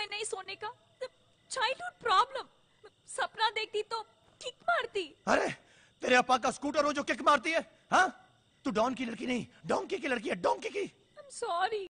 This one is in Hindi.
में नहीं सोने का चाइल्डहुड मतलब प्रॉब्लम सपना देखती तो किक मारती अरे तेरे अपा का स्कूटर हो जो किक मारती है हा? तू डॉन की लड़की नहीं डोंकी की लड़की है डोंकी की सॉरी